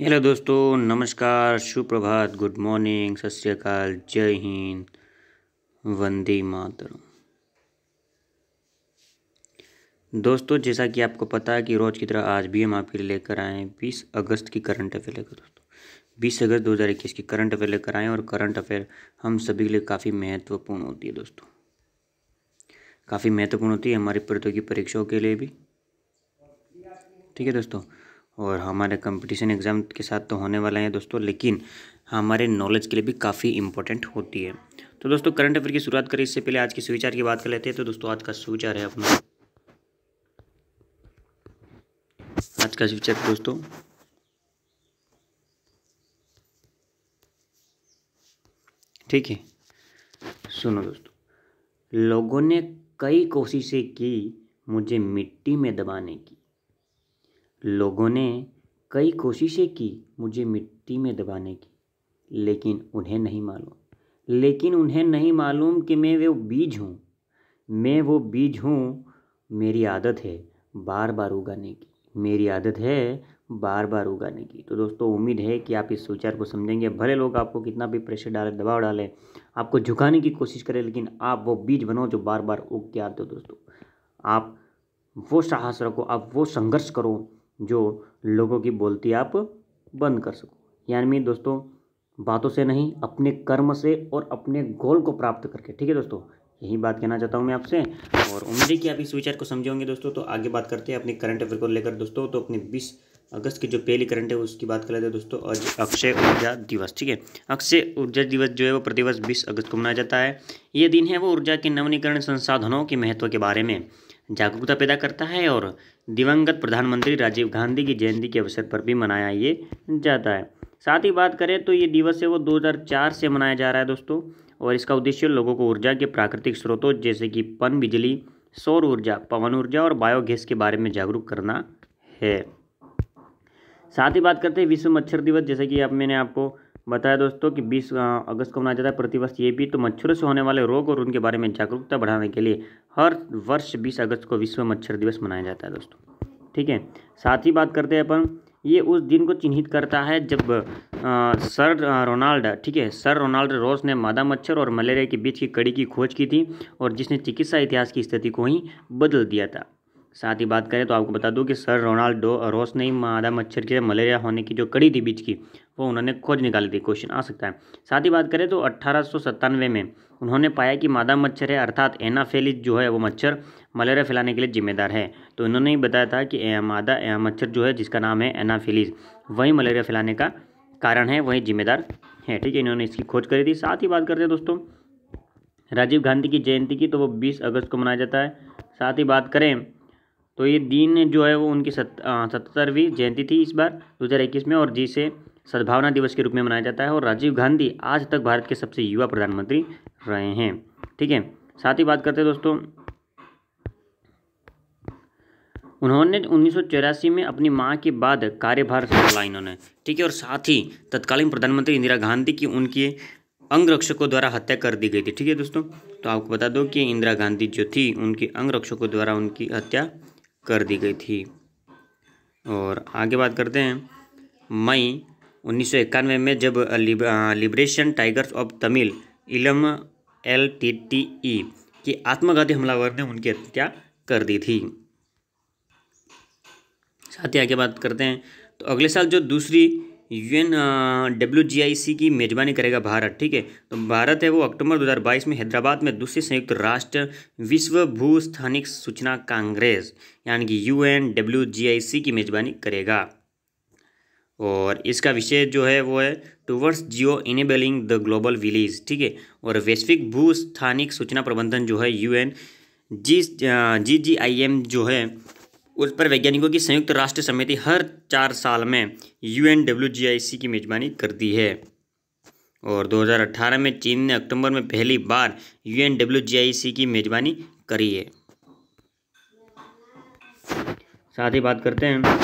hello दोस्तों नमस्कार सुप्रभात गुड मॉर्निंग सत श्रीकाल जय हिंद वंदे मातरम दोस्तों जैसा कि आपको पता है कि रोज़ की तरह आज भी हम आपके लिए लेकर आए हैं बीस अगस्त की करंट अफेयर लेकर दोस्तों बीस अगस्त दो हज़ार इक्कीस की करंट अफेयर लेकर आए और करंट अफेयर हम सभी के लिए काफ़ी महत्वपूर्ण होती है दोस्तों काफ़ी महत्वपूर्ण होती है हमारी प्रतियोगी परीक्षाओं के लिए भी ठीक है दोस्तों और हमारे कंपटीशन एग्ज़ाम के साथ तो होने वाला है दोस्तों लेकिन हमारे नॉलेज के लिए भी काफ़ी इंपॉर्टेंट होती है तो दोस्तों करंट अफेयर की शुरुआत करें इससे पहले आज के सुविचार की बात कर लेते हैं तो दोस्तों आज का सुविचार है अपना आज का सुविचार दोस्तों ठीक है सुनो दोस्तों लोगों ने कई कोशिशें की मुझे मिट्टी में दबाने की लोगों ने कई कोशिशें की मुझे मिट्टी में दबाने की लेकिन उन्हें नहीं मालूम लेकिन उन्हें नहीं मालूम कि मैं वो बीज हूँ मैं वो बीज हूँ मेरी आदत है बार बार उगाने की मेरी आदत है बार बार उगाने की तो दोस्तों उम्मीद है कि आप इस विचार को समझेंगे भले लोग आपको कितना भी प्रेशर डालें दबाव डालें आपको झुकाने की कोशिश करें लेकिन आप वो बीज बनो जो बार बार उग के आते हो दोस्तों आप वो साहस रखो आप वो संघर्ष करो जो लोगों की बोलती आप बंद कर सको यानी दोस्तों बातों से नहीं अपने कर्म से और अपने गोल को प्राप्त करके ठीक है दोस्तों यही बात कहना चाहता हूँ मैं आपसे और उम्मीद है कि आप इस विचार को समझेंगे दोस्तों तो आगे बात करते हैं अपने करंट अफेयर को लेकर दोस्तों तो अपने बीस अगस्त की जो पहली करंट है उसकी बात कर लेते हैं दोस्तों आज अक्षय ऊर्जा दिवस ठीक है अक्षय ऊर्जा दिवस जो है वो प्रतिवर्ष बीस अगस्त को मनाया जाता है ये दिन है वो ऊर्जा के नवनीकरण संसाधनों के महत्व के बारे में जागरूकता पैदा करता है और दिवंगत प्रधानमंत्री राजीव गांधी की जयंती के अवसर पर भी मनाया ये जाता है साथ ही बात करें तो ये दिवस है वो 2004 से मनाया जा रहा है दोस्तों और इसका उद्देश्य लोगों को ऊर्जा के प्राकृतिक स्रोतों जैसे कि पन बिजली सौर ऊर्जा पवन ऊर्जा और बायोगैस के बारे में जागरूक करना है साथ ही बात करते हैं विश्व मच्छर दिवस जैसे कि अब मैंने आपको बताया दोस्तों कि 20 अगस्त को मनाया जाता है प्रतिवर्ष ये भी तो मच्छरों से होने वाले रोग और उनके बारे में जागरूकता बढ़ाने के लिए हर वर्ष 20 अगस्त को विश्व मच्छर दिवस मनाया जाता है दोस्तों ठीक है साथ ही बात करते हैं अपन ये उस दिन को चिन्हित करता है जब आ, सर रोनाल्ड ठीक है सर रोनाल्ड रोस ने मादा मच्छर और मलेरिया के बीच की कड़ी की खोज की थी और जिसने चिकित्सा इतिहास की स्थिति को ही बदल दिया था साथ ही बात करें तो आपको बता दूं कि सर रोनाल्डो रोस ने मादा मच्छर के मलेरिया होने की जो कड़ी थी बीच की वो उन्होंने खोज निकाली थी क्वेश्चन आ सकता है साथ ही बात करें तो अट्ठारह में उन्होंने पाया कि मादा मच्छर है अर्थात एनाफेलिस जो है वो मच्छर मलेरिया फैलाने के लिए जिम्मेदार है तो इन्होंने ही बताया था कि मादा मच्छर जो है जिसका नाम है एनाफेलिस वही मलेरिया फैलाने का कारण है वही जिम्मेदार है ठीक है इन्होंने इसकी खोज करी थी साथ ही बात करते हैं दोस्तों राजीव गांधी की जयंती की तो वो बीस अगस्त को मनाया जाता है साथ ही बात करें तो ये दिन जो है वो उनकी सत्तरवीं जयंती थी इस बार दो हज़ार इक्कीस में और जिसे सद्भावना दिवस के रूप में मनाया जाता है और राजीव गांधी आज तक भारत के सबसे युवा प्रधानमंत्री रहे हैं ठीक है साथ ही बात करते हैं दोस्तों उन्होंने उन्नीस में अपनी माँ के बाद कार्यभार संभाला इन्होंने ठीक है और साथ ही तत्कालीन प्रधानमंत्री इंदिरा गांधी की उनके अंगरक्षकों द्वारा हत्या कर दी गई थी ठीक है दोस्तों तो आपको बता दो कि इंदिरा गांधी जो थी उनके अंगरक्षकों द्वारा उनकी हत्या कर दी गई थी और आगे बात करते हैं मई उन्नीस में जब lib, Liberation Tigers of Tamil Eelam L T T E की आत्मघाती हमलावर ने उनकी हत्या कर दी थी साथ ही आगे बात करते हैं तो अगले साल जो दूसरी U N W G I C की मेजबानी करेगा भारत ठीक है तो भारत है वो अक्टूबर 2022 में हैदराबाद में दूसरे संयुक्त राष्ट्र विश्व भू स्थानिक सूचना कांग्रेस यानी कि U N W G I C की मेजबानी करेगा और इसका विषय जो है वो है towards geo enabling the global village ठीक है और वैश्विक भू स्थानिक सूचना प्रबंधन जो है U N G G G I M जो है उस पर वैज्ञानिकों की संयुक्त राष्ट्र समिति हर चार साल में यू एन की मेज़बानी करती है और 2018 में चीन ने अक्टूबर में पहली बार यू एन की मेज़बानी करी है साथ ही बात करते हैं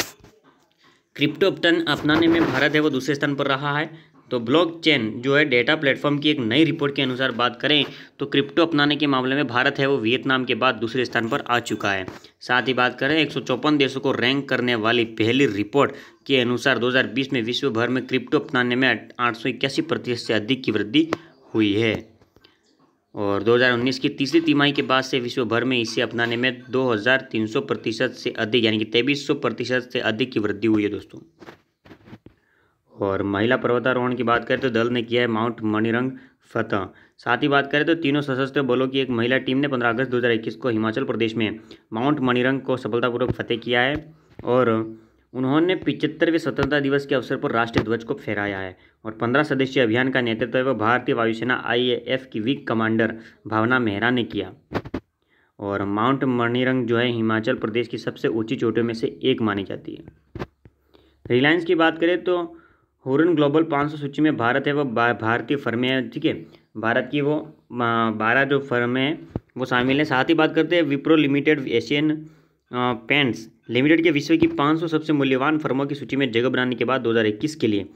क्रिप्टोपटन अपनाने में भारत है वो दूसरे स्थान पर रहा है तो ब्लॉकचेन जो है डेटा प्लेटफॉर्म की एक नई रिपोर्ट के अनुसार बात करें तो क्रिप्टो अपनाने के मामले में भारत है वो वियतनाम के बाद दूसरे स्थान पर आ चुका है साथ ही बात करें एक देशों को रैंक करने वाली पहली रिपोर्ट के अनुसार 2020 में विश्व भर में क्रिप्टो अपनाने में आठ प्रतिशत से अधिक की वृद्धि हुई है और 2019 की तीसरी तिमाही के बाद से विश्व भर में इसे अपनाने में 2300 प्रतिशत से अधिक यानी कि तेईस प्रतिशत से अधिक की वृद्धि हुई है दोस्तों और महिला पर्वतारोहण की बात करें तो दल ने किया है माउंट मणिरंग फतह साथ ही बात करें तो तीनों सशस्त्र बलों की एक महिला टीम ने 15 अगस्त 2021 को हिमाचल प्रदेश में माउंट मणिरंग को सफलतापूर्वक फतेह किया है और उन्होंने पिचहत्तरवें स्वतंत्रता दिवस के अवसर पर राष्ट्रीय ध्वज को फहराया है और पंद्रह सदस्यीय अभियान का नेतृत्व तो भारतीय वायुसेना आईएएफ की विंग कमांडर भावना मेहरा ने किया और माउंट मणिरंग जो है हिमाचल प्रदेश की सबसे ऊंची चोटियों में से एक मानी जाती है रिलायंस की बात करें तो हुरन ग्लोबल 500 सूची में भारत है वो भारतीय फर्में हैं ठीक है भारत की वो बारह जो फर्में है वो शामिल हैं साथ ही बात करते हैं Wipro Limited Asian Paints Limited के विश्व की 500 सबसे मूल्यवान फर्मों की सूची में जगह बनाने के बाद 2021 के लिए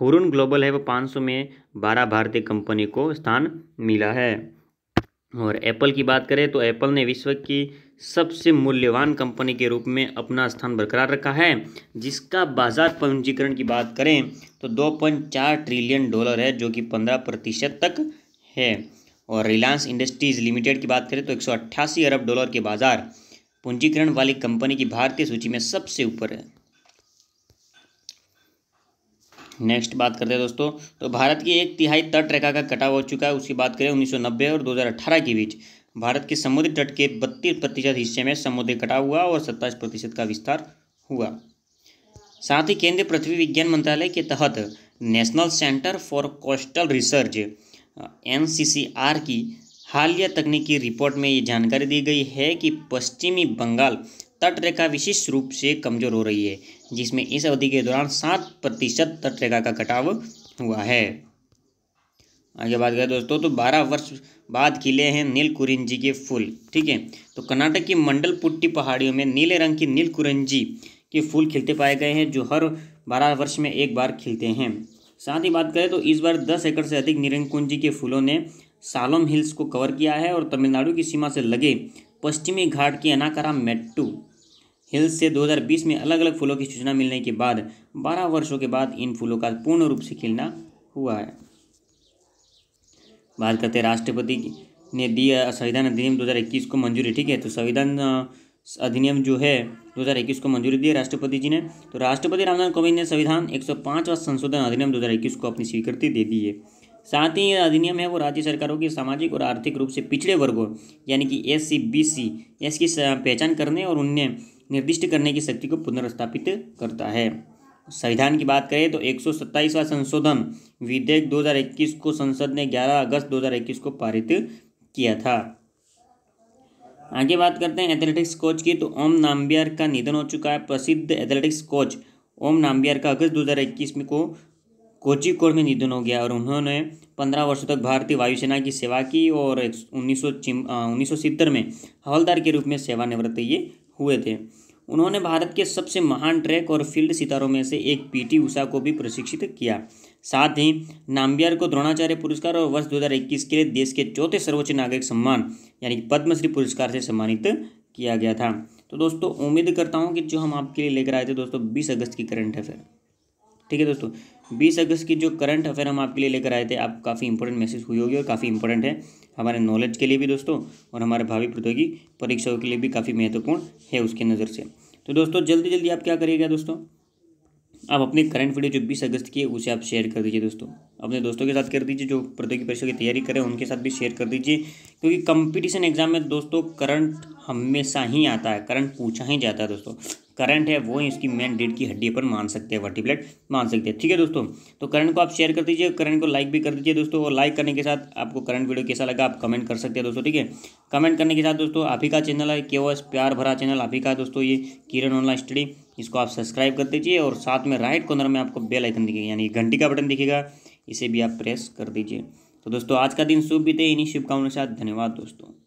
हुरुन ग्लोबल है वो 500 में 12 भारतीय कंपनी को स्थान मिला है और एप्पल की बात करें तो एप्पल ने विश्व की सबसे मूल्यवान कंपनी के रूप में अपना स्थान बरकरार रखा है जिसका बाजार पंजीकरण की बात करें तो दो पॉइंट चार ट्रिलियन डॉलर है जो कि पंद्रह प्रतिशत तक है और रिलायंस इंडस्ट्रीज लिमिटेड की बात करें तो एक अरब डॉलर के बाजार पंजीकरण वाली कंपनी की भारतीय सूची में सबसे ऊपर है नेक्स्ट बात करते हैं दोस्तों तो भारत की एक तिहाई तट रेखा का कटाव हो चुका है उसकी बात करें 1990 और 2018 के बीच भारत के समुद्र तट के बत्तीस प्रतिशत हिस्से में समुद्र कटा हुआ और सत्ताईस प्रतिशत का विस्तार हुआ साथ ही केंद्रीय पृथ्वी विज्ञान मंत्रालय के तहत National Centre for Coastal Research N की हालिया तकनीकी रिपोर्ट में ये जानकारी दी गई है कि पश्चिमी बंगाल तटरेखा विशेष रूप से कमजोर हो रही है जिसमें इस अवधि के दौरान सात प्रतिशत तटरेखा का कटाव हुआ है आगे बात करें दोस्तों तो 12 वर्ष बाद खिले हैं नील कुरिंजी के फूल ठीक है तो कर्नाटक की मंडल पुट्टी पहाड़ियों में नीले रंग की नील कुरंजी के फूल खिलते पाए गए हैं जो हर बारह वर्ष में एक बार खिलते हैं साथ ही बात करें तो इस बार दस एकड़ से अधिक निरंकुंजी के फूलों ने सालोम हिल्स को कवर किया है और तमिलनाडु की सीमा से लगे पश्चिमी घाट की अनाकारा मेट्टू हिल्स से 2020 में अलग अलग फूलों की सूचना मिलने के बाद 12 वर्षों के बाद इन फूलों का पूर्ण रूप से खिलना हुआ है बात करते हैं राष्ट्रपति ने दिया संविधान अधिनियम 2021 को मंजूरी ठीक है तो संविधान अधिनियम जो है 2021 को मंजूरी दी राष्ट्रपति जी ने तो राष्ट्रपति रामनाथ कोविंद ने संविधान पाँचवा संशोधन अधिनियम इक्कीस को अपनी स्वीकृति दे दी है साथ ही यह अधिनियम है वो राज्य सरकारों के सामाजिक और आर्थिक रूप से पिछड़े वर्गों यानी कि S C B C S की पहचान करने और उन्हें निर्दिष्ट करने की शक्ति को पुनर्स्थापित करता है संविधान की बात करें तो एक सौ संशोधन विधेयक 2021 को संसद ने 11 अगस्त 2021 को पारित किया था आगे बात करते हैं एथलेटिक्स कोच की तो ओम नाम्बियर का निधन हो चुका है प्रसिद्ध एथलेटिक्स कोच ओम नाम्बियर का अगस्त 2021 में को कोचिकोड में निधन हो गया और उन्होंने पंद्रह वर्षों तक भारतीय वायुसेना की सेवा की और उन्नीस सौ में हवलदार के रूप में सेवानिवृत्त ये हुए थे उन्होंने भारत के सबसे महान ट्रैक और फील्ड सितारों में से एक पीटी उषा को भी प्रशिक्षित किया साथ ही नाम्बियार को द्रोणाचार्य पुरस्कार और वर्ष 2021 के लिए देश के चौथे सर्वोच्च नागरिक सम्मान यानी पद्मश्री पुरस्कार से सम्मानित किया गया था तो दोस्तों उम्मीद करता हूँ कि जो हम आपके लिए लेकर आए थे दोस्तों बीस अगस्त की करंट अफेयर ठीक है दोस्तों बीस अगस्त की जो करंट अफेयर हम आपके लिए लेकर आए थे आप काफ़ी इंपॉर्टेंट मैसेज हुई होगी और काफ़ी इंपॉर्टेंट है हमारे नॉलेज के लिए भी दोस्तों और हमारे भावी प्रतियोगी परीक्षाओं के लिए भी काफ़ी महत्वपूर्ण है उसके नज़र से तो दोस्तों जल्दी जल्दी आप क्या करिएगा दोस्तों आप अपनी करंट वीडियो जो बीस अगस्त की है उसे आप शेयर कर दीजिए दोस्तों अपने दोस्तों के साथ कर दीजिए जो प्रतियोगी परीक्षा की तैयारी करें उनके साथ भी शेयर कर दीजिए क्योंकि कंपटीशन एग्जाम में दोस्तों करंट हमेशा ही आता है करंट पूछा ही जाता है दोस्तों करंट है वो इसकी मेन डेट की हड्डी पर मान सकते हैं वर्टिप्लेट मान सकते हैं ठीक है दोस्तों तो करंट को आप शेयर कर दीजिए करंट को लाइक भी कर दीजिए दोस्तों और लाइक करने के साथ आपको करंट वीडियो कैसा लगा आप कमेंट कर सकते हैं दोस्तों ठीक है कमेंट करने के साथ दोस्तों आप ही का चैनल है के प्यार भरा चैनल आप ही का दोस्तों ये किरण ऑनलाइन स्टडी इसको आप सब्सक्राइब कर दीजिए और साथ में राइट कॉर्नर में आपको बेल आइकन दिखेगा यानी घंटी का बटन दिखेगा इसे भी आप प्रेस कर दीजिए तो दोस्तों आज का दिन शुभ भी थे इन्हीं शुभकामनाओं के साथ धन्यवाद दोस्तों